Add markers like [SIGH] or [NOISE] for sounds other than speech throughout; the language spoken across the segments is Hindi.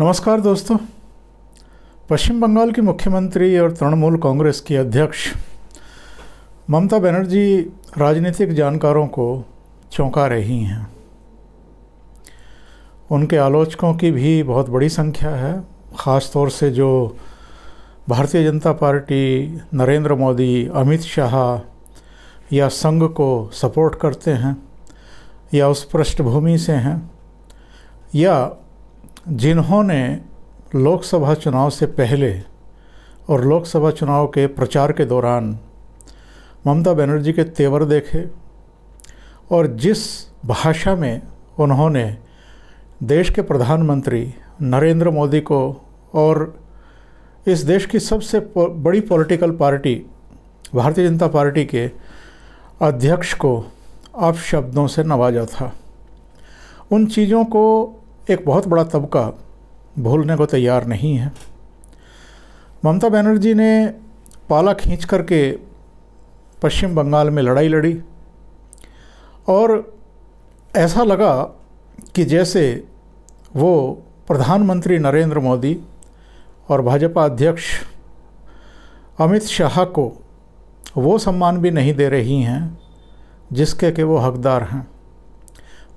नमस्कार दोस्तों पश्चिम बंगाल की मुख्यमंत्री और तृणमूल कांग्रेस की अध्यक्ष ममता बनर्जी राजनीतिक जानकारों को चौंका रही हैं उनके आलोचकों की भी बहुत बड़ी संख्या है ख़ास तौर से जो भारतीय जनता पार्टी नरेंद्र मोदी अमित शाह या संघ को सपोर्ट करते हैं या उस पृष्ठभूमि से हैं या जिन्होंने लोकसभा चुनाव से पहले और लोकसभा चुनाव के प्रचार के दौरान ममता बनर्जी के तेवर देखे और जिस भाषा में उन्होंने देश के प्रधानमंत्री नरेंद्र मोदी को और इस देश की सबसे बड़ी पॉलिटिकल पार्टी भारतीय जनता पार्टी के अध्यक्ष को आप शब्दों से नवाजा था उन चीज़ों को एक बहुत बड़ा तबका भूलने को तैयार नहीं है ममता बनर्जी ने पाला खींच करके पश्चिम बंगाल में लड़ाई लड़ी और ऐसा लगा कि जैसे वो प्रधानमंत्री नरेंद्र मोदी और भाजपा अध्यक्ष अमित शाह को वो सम्मान भी नहीं दे रही हैं जिसके के वो हकदार हैं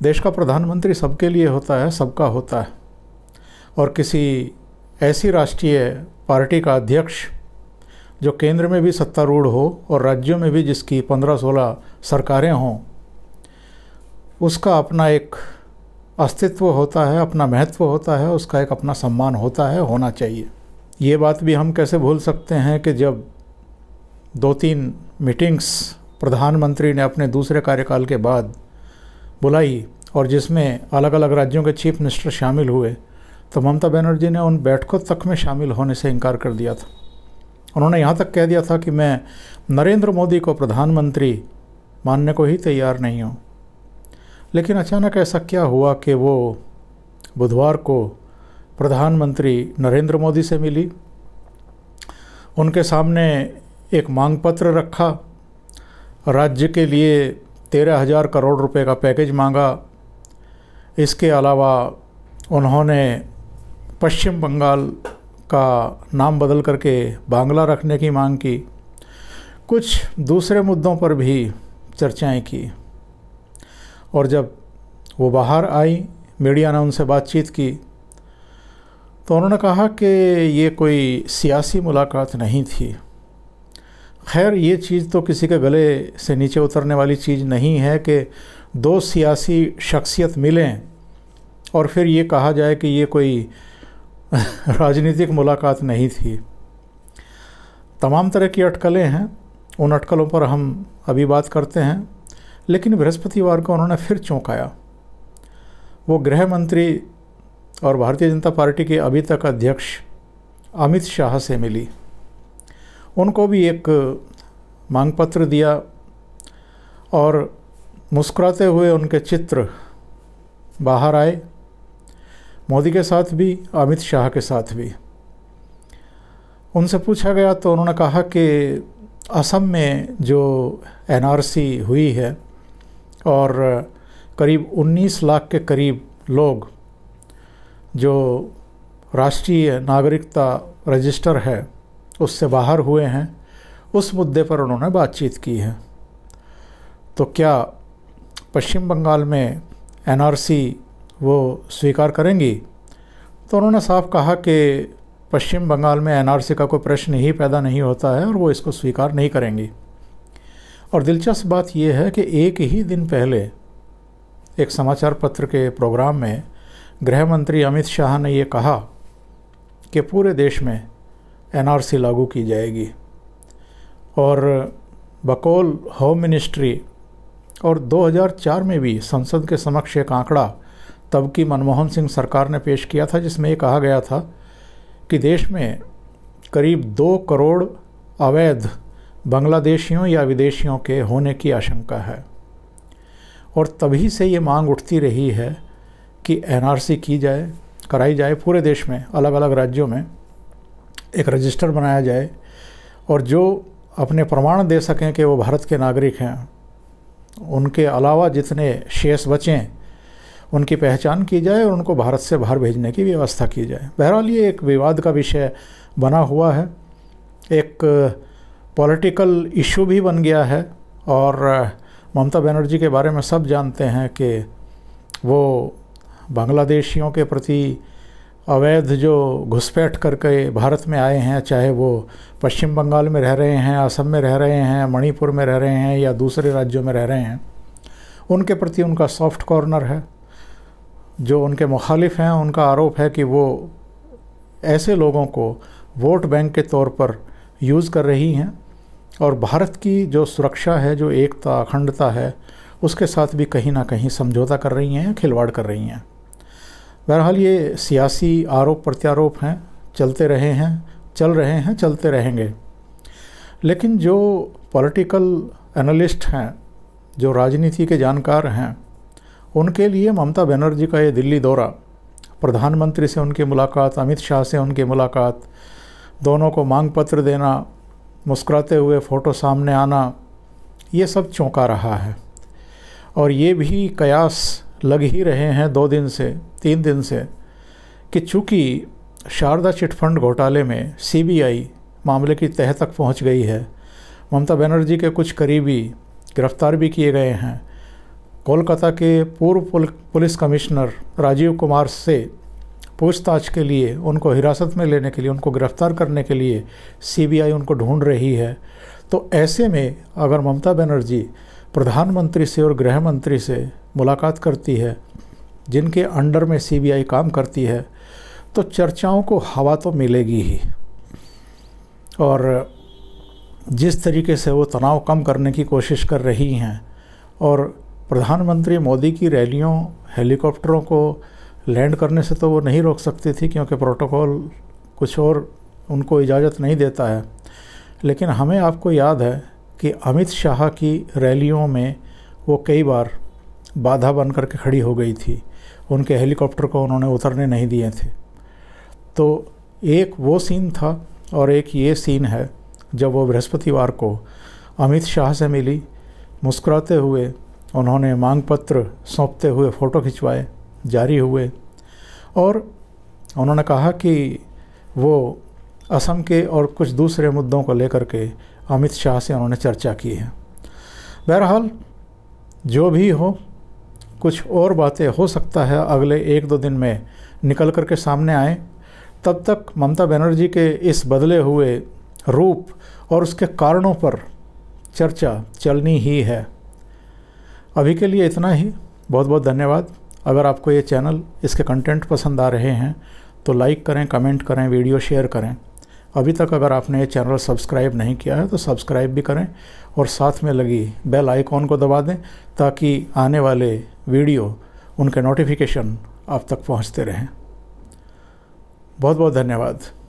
देश का प्रधानमंत्री सबके लिए होता है सबका होता है और किसी ऐसी राष्ट्रीय पार्टी का अध्यक्ष जो केंद्र में भी सत्तारूढ़ हो और राज्यों में भी जिसकी पंद्रह सोलह सरकारें हों उसका अपना एक अस्तित्व होता है अपना महत्व होता है उसका एक अपना सम्मान होता है होना चाहिए ये बात भी हम कैसे भूल सकते हैं कि जब दो तीन मीटिंग्स प्रधानमंत्री ने अपने दूसरे कार्यकाल के बाद बुलाई और जिसमें अलग अलग राज्यों के चीफ मिनिस्टर शामिल हुए तो ममता बनर्जी ने उन बैठकों तक में शामिल होने से इनकार कर दिया था उन्होंने यहाँ तक कह दिया था कि मैं नरेंद्र मोदी को प्रधानमंत्री मानने को ही तैयार नहीं हूँ लेकिन अचानक ऐसा क्या हुआ कि वो बुधवार को प्रधानमंत्री नरेंद्र मोदी से मिली उनके सामने एक मांग पत्र रखा राज्य के लिए तेरह हज़ार करोड़ रुपए का पैकेज मांगा इसके अलावा उन्होंने पश्चिम बंगाल का नाम बदल करके बांग्ला रखने की मांग की कुछ दूसरे मुद्दों पर भी चर्चाएं की और जब वो बाहर आई मीडिया ने उनसे बातचीत की तो उन्होंने कहा कि ये कोई सियासी मुलाकात नहीं थी खैर ये चीज़ तो किसी के गले से नीचे उतरने वाली चीज़ नहीं है कि दो सियासी शख्सियत मिलें और फिर ये कहा जाए कि ये कोई [LAUGHS] राजनीतिक मुलाकात नहीं थी तमाम तरह की अटकलें हैं उन अटकलों पर हम अभी बात करते हैं लेकिन बृहस्पतिवार को उन्होंने फिर चौंकाया वो गृह मंत्री और भारतीय जनता पार्टी के अभी तक अध्यक्ष अमित शाह से मिली उनको भी एक मांग पत्र दिया और मुस्कुराते हुए उनके चित्र बाहर आए मोदी के साथ भी अमित शाह के साथ भी उनसे पूछा गया तो उन्होंने कहा कि असम में जो एनआरसी हुई है और करीब 19 लाख के करीब लोग जो राष्ट्रीय नागरिकता रजिस्टर है उससे बाहर हुए हैं उस मुद्दे पर उन्होंने बातचीत की है तो क्या पश्चिम बंगाल में एनआरसी वो स्वीकार करेंगी तो उन्होंने साफ कहा कि पश्चिम बंगाल में एनआरसी का कोई प्रश्न ही पैदा नहीं होता है और वो इसको स्वीकार नहीं करेंगी और दिलचस्प बात यह है कि एक ही दिन पहले एक समाचार पत्र के प्रोग्राम में गृह मंत्री अमित शाह ने ये कहा कि पूरे देश में एनआरसी लागू की जाएगी और बकौल होम मिनिस्ट्री और 2004 में भी संसद के समक्ष एक आंकड़ा तब की मनमोहन सिंह सरकार ने पेश किया था जिसमें ये कहा गया था कि देश में करीब दो करोड़ अवैध बांग्लादेशियों या विदेशियों के होने की आशंका है और तभी से ये मांग उठती रही है कि एनआरसी की जाए कराई जाए पूरे देश में अलग अलग राज्यों में एक रजिस्टर बनाया जाए और जो अपने प्रमाण दे सकें कि वो भारत के नागरिक हैं उनके अलावा जितने शेष बचें उनकी पहचान की जाए और उनको भारत से बाहर भेजने की व्यवस्था की जाए बहरहाल ये एक विवाद का विषय बना हुआ है एक पॉलिटिकल इशू भी बन गया है और ममता बनर्जी के बारे में सब जानते हैं कि वो बांग्लादेशियों के प्रति अवैध जो घुसपैठ करके भारत में आए हैं चाहे वो पश्चिम बंगाल में रह रहे हैं असम में रह रहे हैं मणिपुर में रह रहे हैं या दूसरे राज्यों में रह रहे हैं उनके प्रति उनका सॉफ्ट कॉर्नर है जो उनके मुखालिफ हैं उनका आरोप है कि वो ऐसे लोगों को वोट बैंक के तौर पर यूज़ कर रही हैं और भारत की जो सुरक्षा है जो एकता अखंडता है उसके साथ भी कहीं ना कहीं समझौता कर रही हैं खिलवाड़ कर रही हैं बहरहाल ये सियासी आरोप प्रत्यारोप हैं चलते रहे हैं चल रहे हैं चलते रहेंगे लेकिन जो पॉलिटिकल एनालिस्ट हैं जो राजनीति के जानकार हैं उनके लिए ममता बनर्जी का ये दिल्ली दौरा प्रधानमंत्री से उनकी मुलाकात अमित शाह से उनकी मुलाकात दोनों को मांग पत्र देना मुस्कुराते हुए फ़ोटो सामने आना ये सब चौंका रहा है और ये भी कयास लग ही रहे हैं दो दिन से तीन दिन से कि चूँकि शारदा चिटफंड घोटाले में सीबीआई मामले की तह तक पहुंच गई है ममता बनर्जी के कुछ करीबी गिरफ्तार भी किए गए हैं कोलकाता के पूर्व पुल, पुलिस कमिश्नर राजीव कुमार से पूछताछ के लिए उनको हिरासत में लेने के लिए उनको गिरफ्तार करने के लिए सीबीआई उनको ढूंढ रही है तो ऐसे में अगर ममता बनर्जी प्रधानमंत्री से और गृह मंत्री से मुलाकात करती है जिनके अंडर में सीबीआई काम करती है तो चर्चाओं को हवा तो मिलेगी ही और जिस तरीके से वो तनाव कम करने की कोशिश कर रही हैं और प्रधानमंत्री मोदी की रैलियों हेलीकॉप्टरों को लैंड करने से तो वो नहीं रोक सकती थी क्योंकि प्रोटोकॉल कुछ और उनको इजाज़त नहीं देता है लेकिन हमें आपको याद है कि अमित शाह की रैलियों में वो कई बार बाधा बन करके खड़ी हो गई थी उनके हेलीकॉप्टर को उन्होंने उतरने नहीं दिए थे तो एक वो सीन था और एक ये सीन है जब वो बृहस्पतिवार को अमित शाह से मिली मुस्कुराते हुए उन्होंने मांग पत्र सौंपते हुए फ़ोटो खिंचवाए जारी हुए और उन्होंने कहा कि वो असम के और कुछ दूसरे मुद्दों को लेकर के अमित शाह से उन्होंने चर्चा की है बहरहाल जो भी हो कुछ और बातें हो सकता है अगले एक दो दिन में निकल कर के सामने आए तब तक ममता बनर्जी के इस बदले हुए रूप और उसके कारणों पर चर्चा चलनी ही है अभी के लिए इतना ही बहुत बहुत धन्यवाद अगर आपको ये चैनल इसके कंटेंट पसंद आ रहे हैं तो लाइक करें कमेंट करें वीडियो शेयर करें अभी तक अगर आपने ये चैनल सब्सक्राइब नहीं किया है तो सब्सक्राइब भी करें और साथ में लगी बेल आइकॉन को दबा दें ताकि आने वाले वीडियो उनके नोटिफिकेशन आप तक पहुंचते रहें बहुत बहुत धन्यवाद